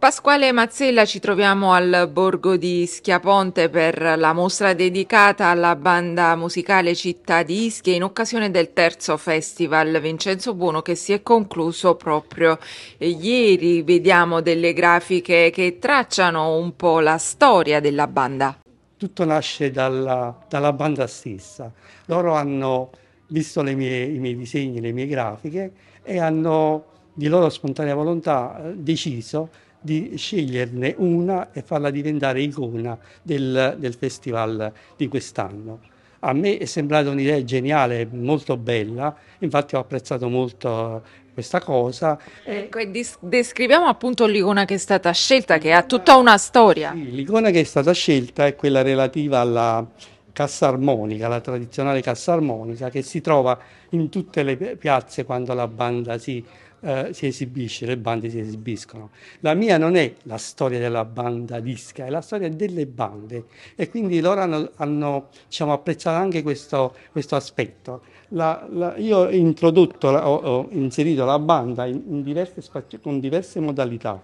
Pasquale Mazzella, ci troviamo al borgo di Schiaponte per la mostra dedicata alla banda musicale Città di Ischia in occasione del terzo festival Vincenzo Buono che si è concluso proprio ieri. Vediamo delle grafiche che tracciano un po' la storia della banda. Tutto nasce dalla, dalla banda stessa. Loro hanno visto mie, i miei disegni, le mie grafiche e hanno di loro spontanea volontà eh, deciso di sceglierne una e farla diventare icona del, del festival di quest'anno. A me è sembrata un'idea geniale, molto bella, infatti ho apprezzato molto eh, questa cosa. Eh, ecco, dis- descriviamo appunto l'icona che è stata scelta, che ha tutta una storia. Sì, l'icona che è stata scelta è quella relativa alla cassa armonica, la tradizionale cassa armonica, che si trova in tutte le piazze quando la banda si eh, si esibisce, le bande si esibiscono. La mia non è la storia della banda disca, è la storia delle bande e quindi loro hanno, hanno diciamo, apprezzato anche questo, questo aspetto. La, la, io ho introdotto, ho, ho inserito la banda in, in diverse, con diverse modalità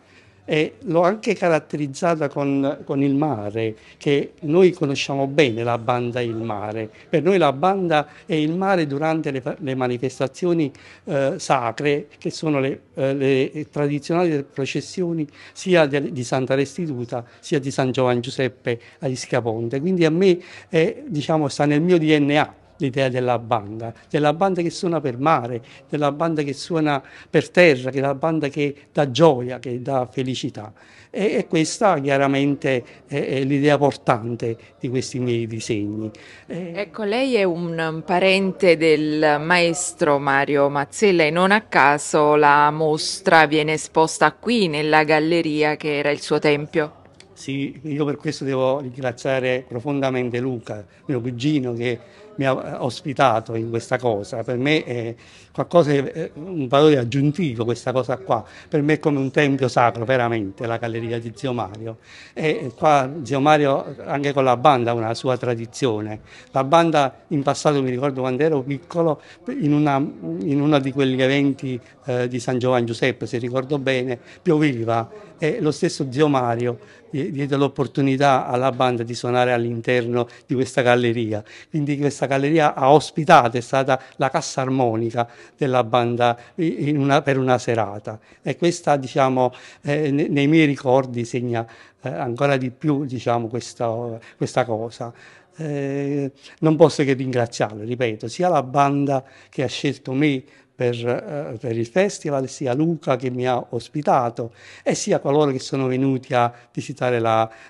e l'ho anche caratterizzata con, con, il mare, che noi conosciamo bene la banda e il mare. Per noi la banda è il mare durante le, le manifestazioni eh, sacre, che sono le, eh, le tradizionali processioni sia di, di, Santa Restituta sia di San Giovanni Giuseppe a Iscaponte. Quindi a me è, diciamo, sta nel mio DNA l'idea della banda, della banda che suona per mare, della banda che suona per terra, che è la banda che dà gioia, che dà felicità. E, e questa chiaramente è, è, l'idea portante di questi miei disegni. E... Ecco, lei è un parente del maestro Mario Mazzella e non a caso la mostra viene esposta qui nella galleria che era il suo tempio. Sì, io per questo devo ringraziare profondamente Luca, mio cugino, che mi ha ospitato in questa cosa, per me è qualcosa, è eh, un valore aggiuntivo questa cosa qua, per me è come un tempio sacro veramente la galleria di Zio Mario e eh, qua Zio Mario anche con la banda ha una sua tradizione, la banda in passato mi ricordo quando ero piccolo in, una, in uno di quegli eventi eh, di San Giovanni Giuseppe se ricordo bene, pioveva e lo stesso Zio Mario eh, diede l'opportunità alla banda di suonare all'interno di questa galleria, quindi questa questa galleria ha ospitato, è stata la cassa armonica della banda una, per una serata e questa diciamo eh, nei miei ricordi segna eh, ancora di più diciamo, questa, questa cosa. Eh, non posso che ringraziarlo, ripeto, sia la banda che ha scelto me per, eh, per, il festival, sia Luca che mi ha ospitato e sia coloro che sono venuti a visitare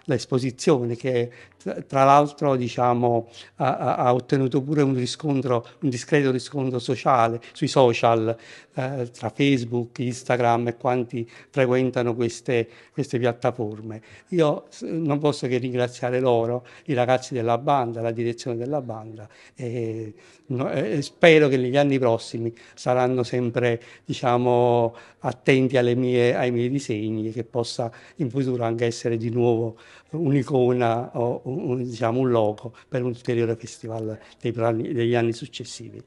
l'esposizione che tra l'altro diciamo, ha, ha, ottenuto pure un riscontro, un discreto riscontro sociale sui social, eh, tra Facebook, Instagram e quanti frequentano queste, queste piattaforme. Io non posso che ringraziare loro, i ragazzi della banda, la direzione della banda e, no, e spero che negli anni prossimi saranno sempre diciamo, attenti mie, ai miei disegni, e che possa in futuro anche essere di nuovo un'icona o un un, diciamo, un loco per un ulteriore festival dei, degli anni successivi.